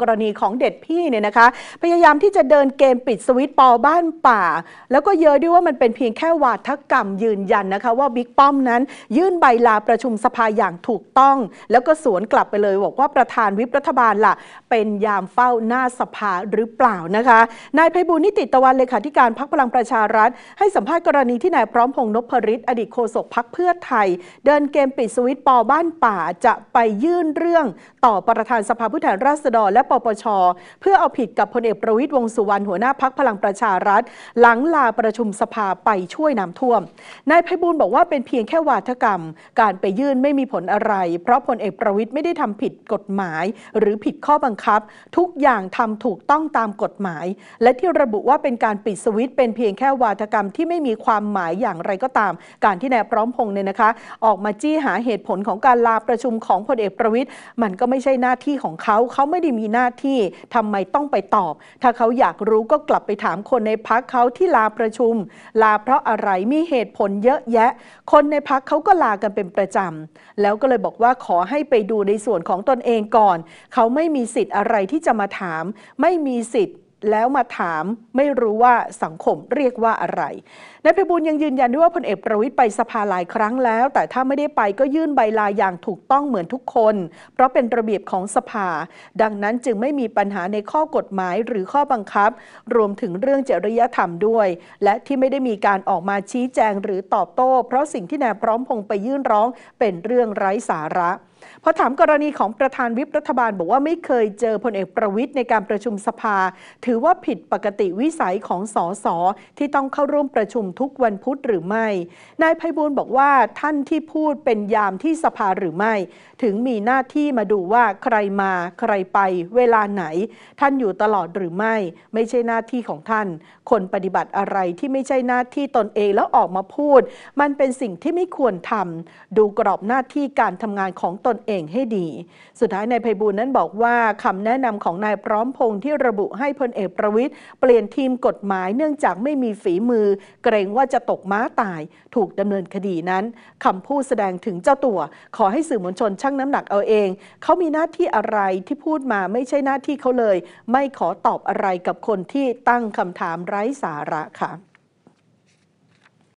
กรณีของเด็ดพี่เนี่ยนะคะพยายามที่จะเดินเกมปิดสวิตปอบ้านป่า แล้วก็เยอะด้วยว่ามันเป็นเพียงแค่วาทกรรมยืนยันนะคะ ว่าบิ๊กป้อมนั้น ยื่นใบลาประชุมสภาอย่างถูกต้อง แล้วก็สวนกลับไปเลยบอกว่าประธานวิปรัฐบาลละ่ะ เป็นยามเฝ้าหน้าสภาหรือเปล่านะคะนายไพบุญนิติตะวันเลขาธิการพักพลังประชารัฐ ให้สัมภาษณ์กรณีที่นายพร้อมพงษ์นพริตอดีตโฆษกพักเพื่อไทย เดินเกมปิดสวิตปอบ้านป่าจะไปยื่นเรื่องต่อประธานสภาผู้แทนราษฎรและปปช เพื่อเอาผิดกับพลเอกประวิตยวงสุวรรณหัวหน้าพักพลังประชารัฐ หลังลาประชุมสภาไปช่วยน้ำท่วม นายไพบูลบอกว่าเป็นเพียงแค่วาทกรรม การไปยื่นไม่มีผลอะไร เพราะพลเอกประวิตยไม่ได้ทำผิดกฎหมาย หรือผิดข้อบังคับทุกอย่างทำถูกต้องตามกฎหมาย และที่ระบุว่าเป็นการปิดสวิตเป็นเพียงแค่วาทกรรมที่ไม่มีความหมายอย่างไรก็ตาม การที่นายพร้อมพงษ์เนี่ยนะคะ ออกมาจี้หาเหตุผลของการลาประชุมของพลเอกประวิตยมันก็ไม่ใช่หน้าที่ของเขาเขาไม่ได้มีหน้าน้าที่ทาไมต้องไปตอบ ถ้าเขาอยากรู้ก็กลับไปถามคนในพักเขาที่ลาประชุม ลาเพราะอะไรมีเหตุผลเยอะแยะ คนในพักเขาก็ลากันเป็นประจำแล้วก็เลยบอกว่าขอให้ไปดูในส่วนของตนเองก่อน เขาไม่มีสิทธิ์อะไรที่จะมาถาม ไม่มีสิทธิ์แล้วมาถามไม่รู้ว่าสังคมเรียกว่าอะไร นายพิบูลยังยืนยันด้วยว่าพลเอกประวิตยไปสภาหลายครั้งแล้ว แต่ถ้าไม่ได้ไปก็ยื่นใบลาอย่างถูกต้องเหมือนทุกคน เพราะเป็นระเบียบของสภา ดังนั้นจึงไม่มีปัญหาในข้อกฎหมายหรือข้อบังคับ รวมถึงเรื่องจริยธรรมด้วย และที่ไม่ได้มีการออกมาชี้แจง หรือตอบโต้ เพราะสิ่งที่นายพร้อมพงไปยื่นร้องเป็นเรื่องไร้สาระพอถามกรณีของประธานวิปรัฐบาลบอกว่าไม่เคยเจอพลเอกประวิทย์ในการประชุมสภา ถือว่าผิดปกติวิสัยของสสที่ต้องเข้าร่วมประชุมทุกวันพุธหรือไม่ นายไพบูลบอกว่า ท่านที่พูดเป็นยามที่สภาหรือไม่ ถึงมีหน้าที่มาดูว่าใครมาใครไป เวลาไหน ท่านอยู่ตลอดหรือไม่ ไม่ใช่หน้าที่ของท่าน คนปฏิบัติอะไรที่ไม่ใช่หน้าที่ตนเองแล้วออกมาพูด มันเป็นสิ่งที่ไม่ควรทำดูกรอบหน้าที่การทำงานของตนเองให้ดี สุดท้ายนายไพบูลนั้นบอกว่า คำแนะนำของนายพร้อมพงษ์ที่ระบุให้พลเอกประวิทย์เปลี่ยนทีมกฎหมายเนื่องจากไม่มีฝีมือ เกรงว่าจะตกม้าตาย ถูกดำเนินคดีนั้น คำพูดแสดงถึงเจ้าตัว ขอให้สื่อมวลชน ชั่งน้ำหนักเอาเอง เขามีหน้าที่อะไรที่พูดมาไม่ใช่หน้าที่เขาเลย ไม่ขอตอบอะไรกับคนที่ตั้งคำถามไร้สาระค่ะ